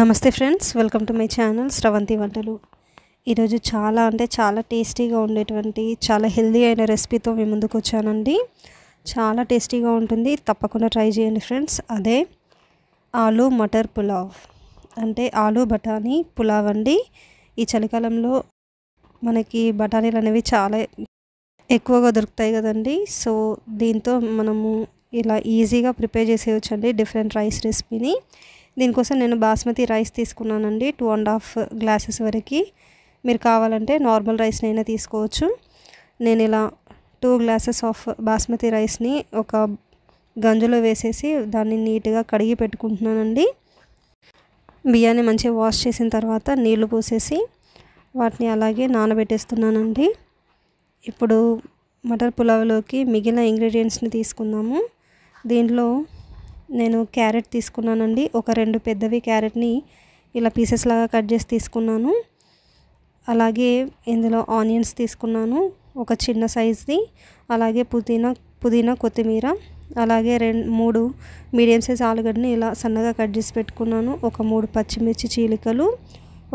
నమస్తే friends welcome to my channel Sravanthi వంటలు ఈరోజు చాలా అంటే చాలా టేస్టీగా ఉండేటువంటి చాలా హెల్దీ అయిన రెసిపీతో మేము ముందుకు వచ్చానండి చాలా టేస్టీగా ఉంటుంది తప్పకుండా ట్రై చేయండి ఫ్రెండ్స్ అదే ఆలు మటర్ పులావ్ అంటే ఆలు బఠానీ పులావ్ అండి ఈ చలికాలంలో మనకి బఠానీలు అనేవి చాలా ఎక్కువగా దొరుకుతాయి కదండి సో దీంతో మనము ఇలా ఈజీగా ప్రిపేర్ చేసేయచ్చు అండి డిఫరెంట్ రైస్ రెసిపీని దీనికోసం నేను బాస్మతి రైస్ తీసుకున్నానండి టూ అండ్ హాఫ్ గ్లాసెస్ వరకు మీరు కావాలంటే నార్మల్ రైస్నైనా తీసుకోవచ్చు నేను ఇలా టూ గ్లాసెస్ ఆఫ్ బాస్మతి రైస్ని ఒక గంజులో వేసేసి దాన్ని నీట్గా కడిగి పెట్టుకుంటున్నానండి బియ్యాన్ని మంచిగా వాష్ చేసిన తర్వాత నీళ్లు పోసేసి వాటిని అలాగే నానబెట్టేస్తున్నానండి ఇప్పుడు మటర్ పులావ్లోకి మిగిలిన ఇంగ్రీడియంట్స్ని తీసుకుందాము దీంట్లో నేను క్యారెట్ తీసుకున్నానండి ఒక రెండు పెద్దవి క్యారెట్ని ఇలా పీసెస్ లాగా కట్ చేసి తీసుకున్నాను అలాగే ఇందులో ఆనియన్స్ తీసుకున్నాను ఒక చిన్న సైజ్ది అలాగే పుదీనా పుదీనా కొత్తిమీర అలాగే రెండు మూడు మీడియం సైజ్ ఆలుగడ్డని ఇలా సన్నగా కట్ చేసి పెట్టుకున్నాను ఒక మూడు పచ్చిమిర్చి చీలికలు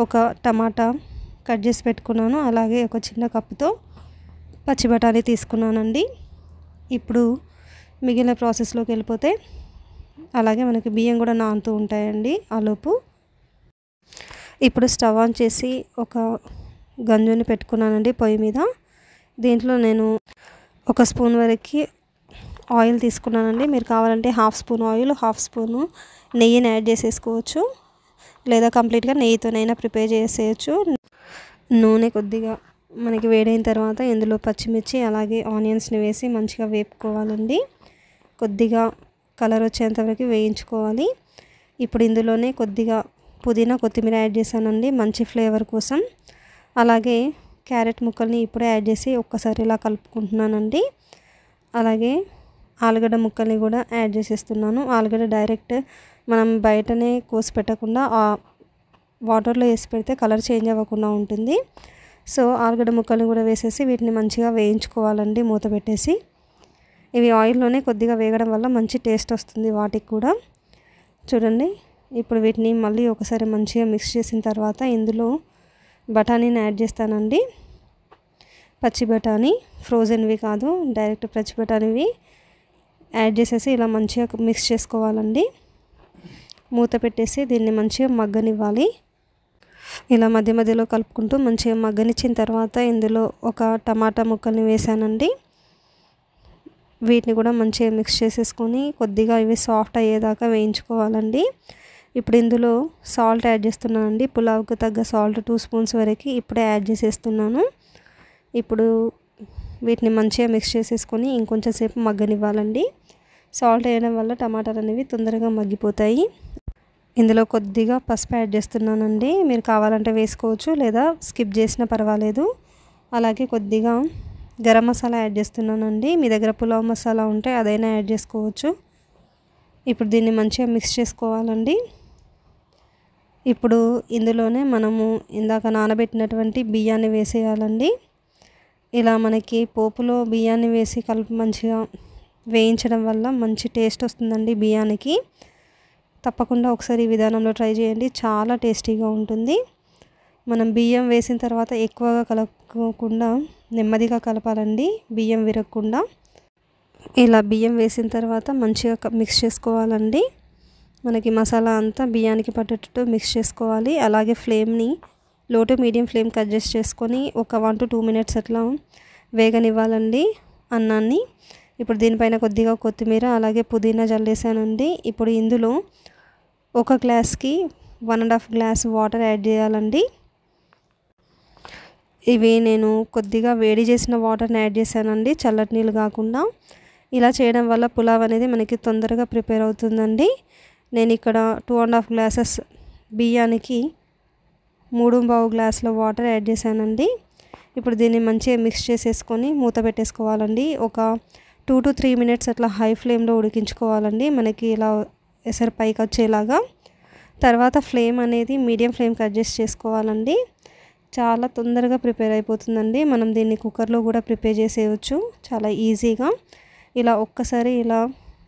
ఒక టమాటా కట్ చేసి పెట్టుకున్నాను అలాగే ఒక చిన్న కప్పుతో పచ్చి బఠానీ తీసుకున్నానండి ఇప్పుడు మిగిలిన ప్రాసెస్లోకి వెళ్ళిపోతే అలాగే మనకి బియ్యం కూడా నానుతూ ఉంటాయండి ఆలోపు ఇప్పుడు స్టవ్ ఆన్ చేసి ఒక గంజుని పెట్టుకున్నానండి పొయ్యి మీద దీంట్లో నేను ఒక స్పూన్ వరకు ఆయిల్ తీసుకున్నానండి మీరు కావాలంటే half spoon oil half spoon నెయ్యిని యాడ్ చేసేసుకోవచ్చు లేదా కంప్లీట్గా నెయ్యితోనైనా ప్రిపేర్ చేసేయచ్చు నూనె కొద్దిగా మనకి వేడైన తర్వాత ఇందులో పచ్చిమిర్చి అలాగే ఆనియన్స్ని వేసి మంచిగా వేపుకోవాలండి కొద్దిగా కలర్ వచ్చేంతవరకు వేయించుకోవాలి ఇప్పుడు ఇందులోనే కొద్దిగా పుదీనా కొత్తిమీర యాడ్ చేశానండి మంచి ఫ్లేవర్ కోసం అలాగే క్యారెట్ ముక్కల్ని ఇప్పుడే యాడ్ చేసి ఒక్కసారి ఇలా కలుపుకుంటున్నానండి అలాగే ఆలుగడ్డ ముక్కల్ని కూడా యాడ్ చేసేస్తున్నాను ఆలుగడ్డ డైరెక్ట్ మనం బయటనే కోసి పెట్టకుండా వాటర్లో వేసి పెడితే కలర్ చేంజ్ అవ్వకుండా ఉంటుంది సో ఆలుగడ్డ ముక్కల్ని కూడా వేసేసి వీటిని మంచిగా వేయించుకోవాలండి మూత పెట్టేసి ఇవి ఆయిల్లోనే కొద్దిగా వేగడం వల్ల మంచి టేస్ట్ వస్తుంది వాటికి కూడా చూడండి ఇప్పుడు వీటిని మళ్ళీ ఒకసారి మంచిగా మిక్స్ చేసిన తర్వాత ఇందులో బఠానీని యాడ్ చేస్తానండి పచ్చి బఠానీ ఫ్రోజన్వి కాదు డైరెక్ట్ పచ్చి బఠానీవి యాడ్ చేసేసి ఇలా మంచిగా మిక్స్ చేసుకోవాలండి మూత పెట్టేసి దీన్ని మంచిగా మగ్గనివ్వాలి ఇలా మధ్య మధ్యలో కలుపుకుంటూ మంచిగా మగ్గనిచ్చిన తర్వాత ఇందులో ఒక టమాటా ముక్కల్ని వేసానండి వీటిని కూడా మంచిగా మిక్స్ చేసేసుకొని కొద్దిగా ఇవి సాఫ్ట్ అయ్యేదాకా వేయించుకోవాలండి ఇప్పుడు ఇందులో సాల్ట్ యాడ్ చేస్తున్నానండి పులావుకు తగ్గ సాల్ట్ టూ స్పూన్స్ వరకు ఇప్పుడే యాడ్ చేసేస్తున్నాను ఇప్పుడు వీటిని మంచిగా మిక్స్ చేసేసుకొని ఇంకొంచెం సేపు మగ్గనివ్వాలండి సాల్ట్ వేయడం వల్ల టమాటాలు అనేవి తొందరగా మగ్గిపోతాయి ఇందులో కొద్దిగా పసుపు యాడ్ చేస్తున్నానండి మీరు కావాలంటే వేసుకోవచ్చు లేదా స్కిప్ చేసినా పర్వాలేదు అలాగే కొద్దిగా గరం మసాలా యాడ్ చేస్తున్నానండి మీ దగ్గర పులావ్ మసాలా ఉంటే అదైనా యాడ్ చేసుకోవచ్చు ఇప్పుడు దీన్ని మంచిగా మిక్స్ చేసుకోవాలండి ఇప్పుడు ఇందులోనే మనము ఇందాక నానబెట్టినటువంటి బియ్యాన్ని వేసేయాలండి ఇలా మనకి పోపులో బియ్యాన్ని వేసి కలిపి మంచిగా వేయించడం వల్ల మంచి టేస్ట్ వస్తుందండి బియ్యానికి తప్పకుండా ఒకసారి ఈ విధానంలో ట్రై చేయండి చాలా టేస్టీగా ఉంటుంది మనం బియ్యం వేసిన తర్వాత ఎక్కువగా కలపకుండా నెమ్మదిగా కలపాలండి బియ్యం విరగకుండా ఇలా బియ్యం వేసిన తర్వాత మంచిగా మిక్స్ చేసుకోవాలండి మనకి మసాలా అంతా బియ్యానికి పట్టేటట్టు మిక్స్ చేసుకోవాలి అలాగే ఫ్లేమ్ని లో టు మీడియం ఫ్లేమ్కి అడ్జస్ట్ చేసుకొని ఒక వన్ టు టూ మినిట్స్ అట్లా వేగనివ్వాలండి అన్నాన్ని ఇప్పుడు దీనిపైన కొద్దిగా కొత్తిమీర అలాగే పుదీనా జల్లేసానండి ఇప్పుడు ఇందులో ఒక గ్లాస్కి one and half glass water add చేయాలండి ఇవి నేను కొద్దిగా వేడి చేసిన వాటర్ని యాడ్ చేశానండి చల్లటి నీళ్ళు కాకుండా ఇలా చేయడం వల్ల పులావ్ అనేది మనకి తొందరగా ప్రిపేర్ అవుతుందండి నేను ఇక్కడ టూ అండ్ హాఫ్ గ్లాసెస్ బియ్యానికి మూడు బావు గ్లాసుల వాటర్ యాడ్ చేశానండి ఇప్పుడు దీన్ని మంచిగా మిక్స్ చేసేసుకొని మూత పెట్టేసుకోవాలండి ఒక టూ టు త్రీ మినిట్స్ అట్లా హై ఫ్లేమ్లో ఉడికించుకోవాలండి మనకి ఇలా ఎసరు పైకి వచ్చేలాగా తర్వాత ఫ్లేమ్ అనేది మీడియం ఫ్లేమ్కి అడ్జస్ట్ చేసుకోవాలండి చాలా తొందరగా ప్రిపేర్ అయిపోతుందండి మనం దీన్ని కుక్కర్లో కూడా ప్రిపేర్ చేసేయచ్చు చాలా ఈజీగా ఇలా ఒక్కసారి ఇలా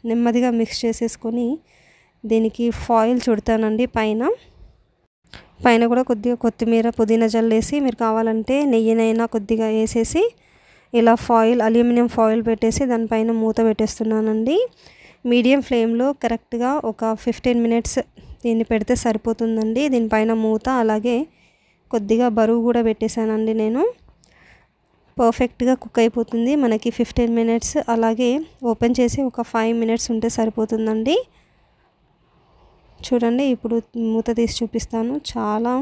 నెమ్మదిగా మిక్స్ చేసేసుకొని దీనికి ఫాయిల్ చుడతానండి పైన పైన కూడా కొద్దిగా కొత్తిమీర పుదీనా జల్లేసి మీరు కావాలంటే నెయ్యినైనా కొద్దిగా వేసేసి ఇలా ఫాయిల్ అల్యూమినియం ఫాయిల్ పెట్టేసి దానిపైన మూత పెట్టేస్తున్నానండి మీడియం ఫ్లేమ్లో కరెక్ట్గా ఒక ఫిఫ్టీన్ మినిట్స్ దీన్ని పెడితే సరిపోతుందండి దీనిపైన మూత అలాగే కొద్దిగా బరువు కూడా పెట్టేశానండి నేను పర్ఫెక్ట్గా కుక్ అయిపోతుంది మనకి ఫిఫ్టీన్ మినిట్స్ అలాగే ఓపెన్ చేసి ఒక ఫైవ్ మినిట్స్ ఉంటే సరిపోతుందండి చూడండి ఇప్పుడు మూత తీసి చూపిస్తాను చాలా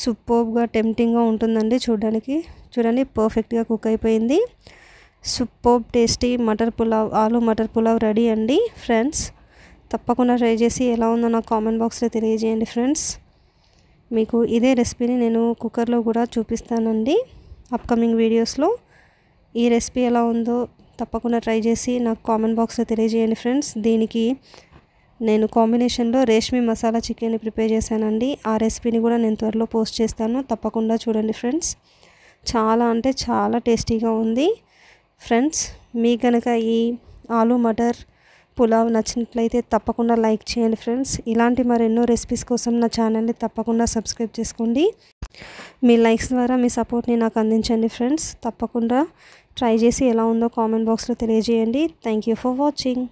సూపర్గా టెంప్టింగ్గా ఉంటుందండి చూడడానికి చూడండి పర్ఫెక్ట్గా కుక్ అయిపోయింది సూపర్ టేస్టీ మటర్ పులావ్ ఆలు మటర్ పులావ్ రెడీ అండి ఫ్రెండ్స్ తప్పకుండా ట్రై చేసి ఎలా ఉందో నాకు కామెంట్ బాక్స్లో తెలియజేయండి ఫ్రెండ్స్ మీకు ఇదే రెసిపీని నేను కుక్కర్లో కూడా చూపిస్తానండి అప్కమింగ్ వీడియోస్లో ఈ రెసిపీ ఎలా ఉందో తప్పకుండా ట్రై చేసి నాకు కామెంట్ బాక్స్లో తెలియజేయండి ఫ్రెండ్స్ దీనికి నేను కాంబినేషన్లో రేష్మి మసాలా చికెన్ ప్రిపేర్ చేశానండి ఆ రెసిపీని కూడా నేను త్వరలో పోస్ట్ చేస్తాను తప్పకుండా చూడండి ఫ్రెండ్స్ చాలా అంటే చాలా టేస్టీగా ఉంది ఫ్రెండ్స్ మీకు కనుక ఈ ఆలు మటర్ పులావ్ నచ్చినట్లయితే తప్పకుండా లైక్ చేయండి ఫ్రెండ్స్ ఇలాంటి మరెన్నో రెసిపీస్ కోసం నా ఛానల్ని తప్పకుండా సబ్స్క్రైబ్ చేసుకోండి మీ లైక్స్ ద్వారా మీ సపోర్ట్ని నాకు అందించండి ఫ్రెండ్స్ తప్పకుండా ట్రై చేసి ఎలా ఉందో కామెంట్ బాక్స్లో తెలియజేయండి థ్యాంక్ ఫర్ వాచింగ్